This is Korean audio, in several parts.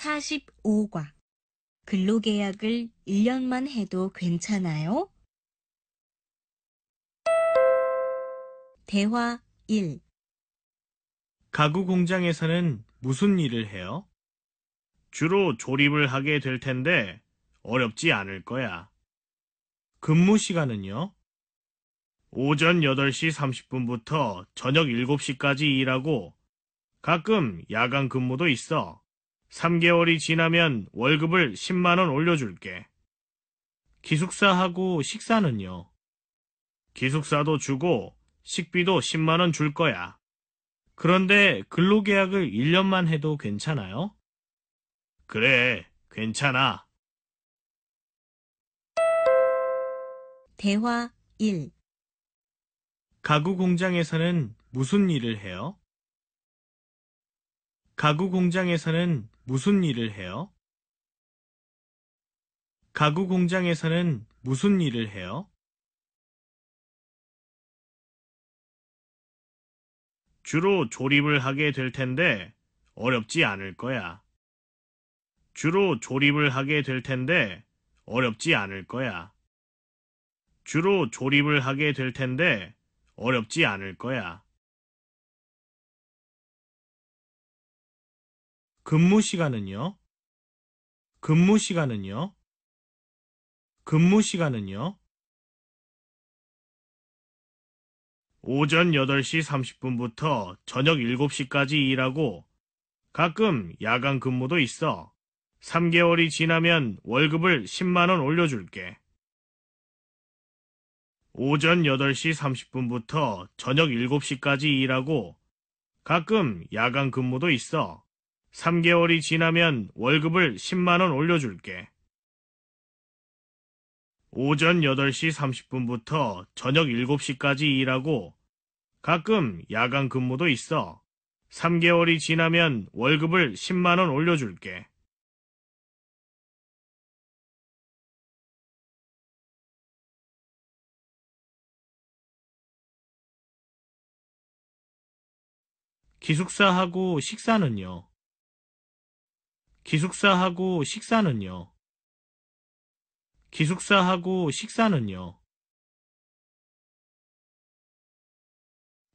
45과 근로계약을 1년만 해도 괜찮아요? 대화 1 가구 공장에서는 무슨 일을 해요? 주로 조립을 하게 될 텐데 어렵지 않을 거야. 근무 시간은요? 오전 8시 30분부터 저녁 7시까지 일하고 가끔 야간 근무도 있어. 3개월이 지나면 월급을 10만원 올려줄게. 기숙사하고 식사는요? 기숙사도 주고 식비도 10만원 줄 거야. 그런데 근로계약을 1년만 해도 괜찮아요? 그래, 괜찮아. 대화 1 가구 공장에서는 무슨 일을 해요? 가구 공장에서는 무슨 일을 해요? 가구 공장에서는 무슨 일을 해요? 주로 조립을 하게 될 텐데 어렵지 않을 거야. 주로 조립을 하게 될 텐데 어렵지 않을 거야. 주로 조립을 하게 될 텐데 어렵지 않을 거야. 근무 시간은요? 근무 시간은요? 근무 시간은요? 오전 8시 30분부터 저녁 7시까지 일하고 가끔 야간 근무도 있어. 3개월이 지나면 월급을 10만원 올려줄게. 오전 8시 30분부터 저녁 7시까지 일하고 가끔 야간 근무도 있어. 3개월이 지나면 월급을 10만원 올려줄게. 오전 8시 30분부터 저녁 7시까지 일하고 가끔 야간 근무도 있어. 3개월이 지나면 월급을 10만원 올려줄게. 기숙사하고 식사는요? 기숙사하고 식사는요. 기숙사하고 식사는요.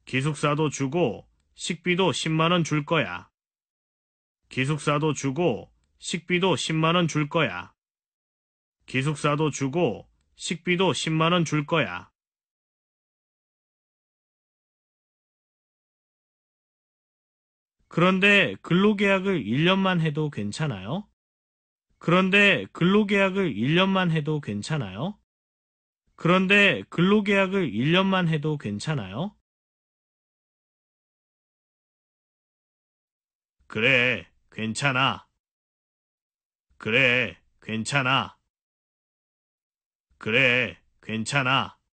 기숙사도 주고 식비도 10만원 줄 거야. 기숙사도 주고 식비도 10만원 줄 거야. 기숙사도 주고 식비도 10만원 줄 거야. 그런데 근로계약을 1년만 해도 괜찮아요? 그런데 근로계약을 1년만 해도 괜찮아요? 그런데 근로계약을 1년만 해도 괜찮아요? 그래, 괜찮아. 그래, 괜찮아. 그래, 괜찮아.